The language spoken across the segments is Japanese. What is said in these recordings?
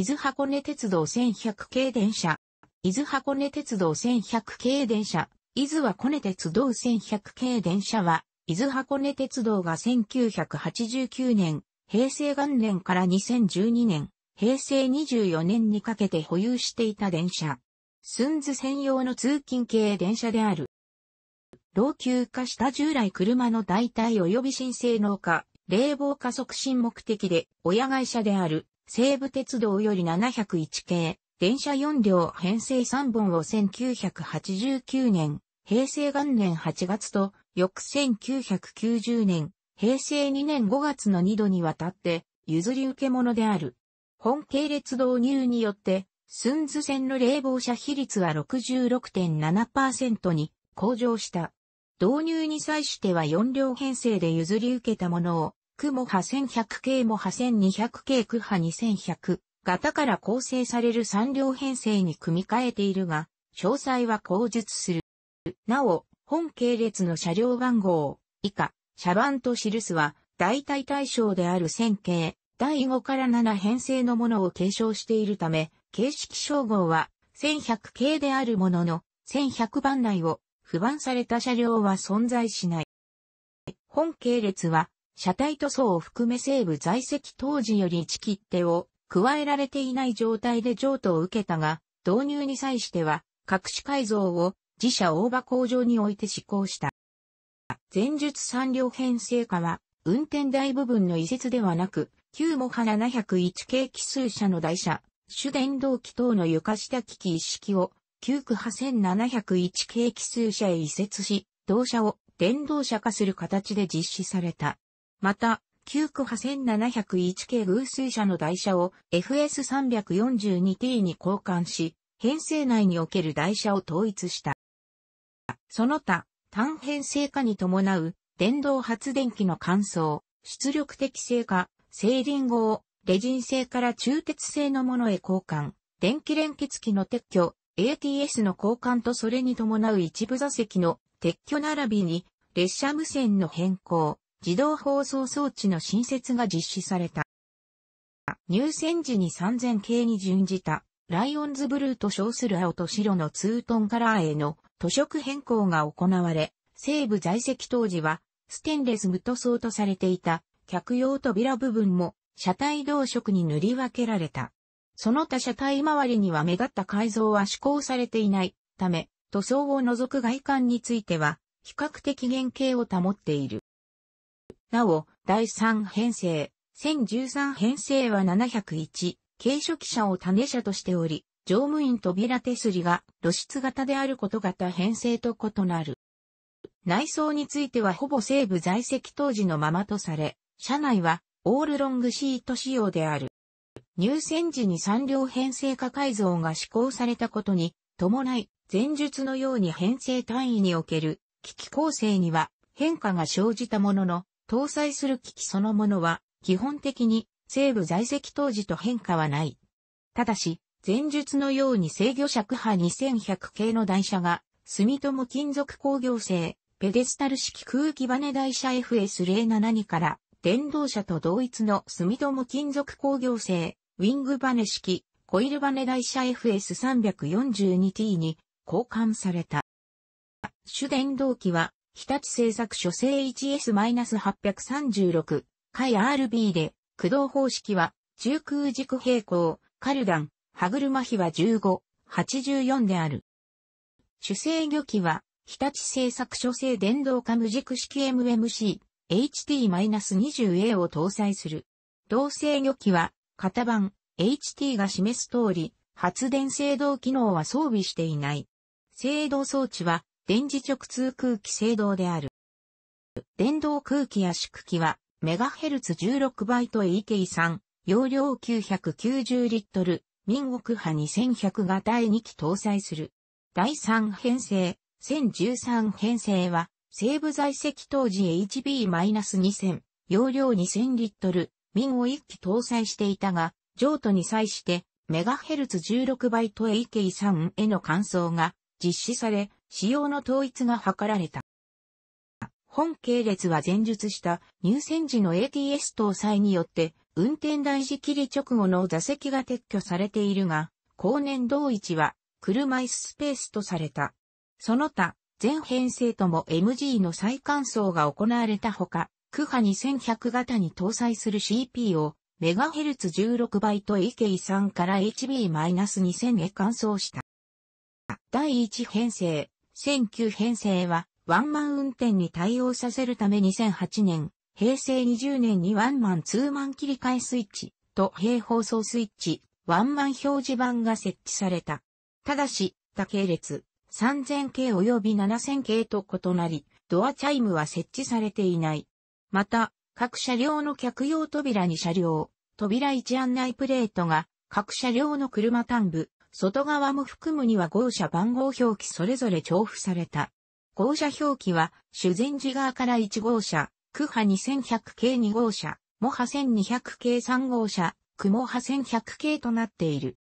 伊豆箱根鉄道1100系電車。伊豆箱根鉄道1100系電車。伊豆は箱根鉄道1100系電車は、伊豆箱根鉄道が1989年、平成元年から2012年、平成24年にかけて保有していた電車。スンズ専用の通勤系電車である。老朽化した従来車の代替及び新性能化、冷房化促進目的で親会社である西武鉄道より701系、電車4両編成3本を1989年、平成元年8月と、翌1990年、平成2年5月の2度にわたって、譲り受け物である。本系列導入によって、寸図線の冷房車比率は66.7%に向上した。導入に際しては4両編成で譲り受けたものを区モ波 1100K モ波 1200K 区波2100型から構成される3両編成に組み替えているが、詳細は口述する。なお、本系列の車両番号以下、車番と記すは、代替対象である線形、第5から7編成のものを継承しているため、形式称号は1100系であるものの、1100番内を不番された車両は存在しない。本系列は車体塗装を含め西部在籍当時より1切手を加えられていない状態で譲渡を受けたが、導入に際しては、各種改造を自社大場工場において施行した。前述3両編成化は、運転台部分の移設ではなく、旧模派701系奇数車の台車、主電動機等の床下機器一式を、旧区派1701系奇数車へ移設し、同車を電動車化する形で実施された。また、9区派1701系偶数車の台車を FS342T に交換し、編成内における台車を統一した。その他、単編成化に伴う電動発電機の乾燥、出力適正化、リングをレジン製から中鉄製のものへ交換、電気連結機の撤去、ATS の交換とそれに伴う一部座席の撤去並びに列車無線の変更、自動放送装置の新設が実施された。入選時に3000系に準じた、ライオンズブルーと称する青と白のツートンカラーへの塗色変更が行われ、西部在籍当時は、ステンレス無塗装とされていた、客用扉部分も、車体同色に塗り分けられた。その他車体周りには目立った改造は施行されていないため、塗装を除く外観については、比較的原型を保っている。なお、第3編成、1013編成は701、軽初期車を種車としており、乗務員扉手すりが露出型であること型編成と異なる。内装についてはほぼ西部在籍当時のままとされ、車内はオールロングシート仕様である。入選時に3両編成化改造が施行されたことに伴い、前述のように編成単位における機器構成には変化が生じたものの、搭載する機器そのものは、基本的に西部在籍当時と変化はない。ただし、前述のように制御尺波2100系の台車が、住友金属工業製、ペデスタル式空気バネ台車 FS072 から、電動車と同一の住友金属工業製、ウィングバネ式、コイルバネ台車 FS342T に交換された。主電動機は日立製作所製 1S-836 回 RB で、駆動方式は、中空軸平行、カルダン、歯車比は15、84である。主制御機は、日立製作所製電動化無軸式 MMC、HT-20A を搭載する。同制御機は、型番、HT が示す通り、発電制動機能は装備していない。制動装置は、電磁直通空気制動である。電動空気圧縮機は、メガヘルツ16イト AK3、容量990リットル、民国波2100が第2機搭載する。第3編成、1013編成は、西部在籍当時 HB-2000、容量2000リットル、民を1機搭載していたが、譲渡に際して、メガヘルツ16イト AK3 への換装が実施され、仕様の統一が図られた。本系列は前述した入選時の ATS 搭載によって運転台仕切り直後の座席が撤去されているが、後年同一は車椅子スペースとされた。その他、全編成とも MG の再換装が行われたほか、クハ2100型に搭載する CP をメガヘルツ16倍と EK3 から HB-2000 へ換装した。第1編成、19編成はワンマン運転に対応させるため2008年、平成20年にワンマンツーマン切り替えスイッチと平放送スイッチ、ワンマン表示板が設置された。ただし、多系列、3000系及び7000系と異なり、ドアチャイムは設置されていない。また、各車両の客用扉に車両、扉位置案内プレートが、各車両の車端部、外側も含むには号車番号表記それぞれ重複された。号車表記は、修善寺側から1号車、区派2100系2号車、モ派1200系3号車、クモ派1100系となっている。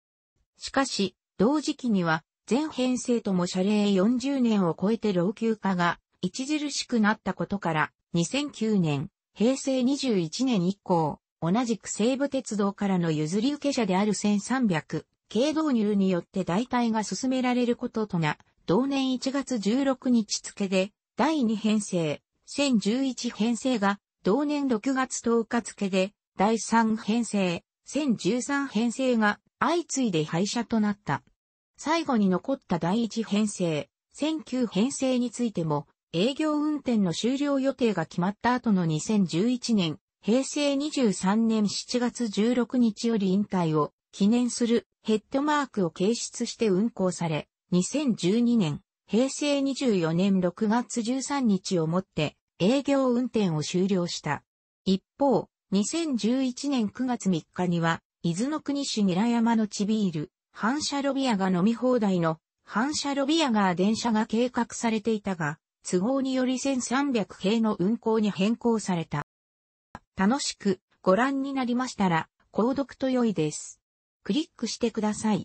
しかし、同時期には、全編成とも車礼40年を超えて老朽化が著しくなったことから、2009年、平成21年以降、同じく西武鉄道からの譲り受け者である1300、軽導入によって代替が進められることとな、同年1月16日付で、第2編成、1011編成が、同年6月10日付で、第3編成、1013編成が、相次いで廃車となった。最後に残った第1編成、1009編成についても、営業運転の終了予定が決まった後の2011年、平成23年7月16日より引退を記念するヘッドマークを掲出して運行され、2012年、平成24年6月13日をもって営業運転を終了した。一方、2011年9月3日には、伊豆の国市ニ山の地ビール、反射ロビアが飲み放題の反射ロビアが電車が計画されていたが、都合により1300系の運行に変更された。楽しくご覧になりましたら、購読と良いです。クリックしてください。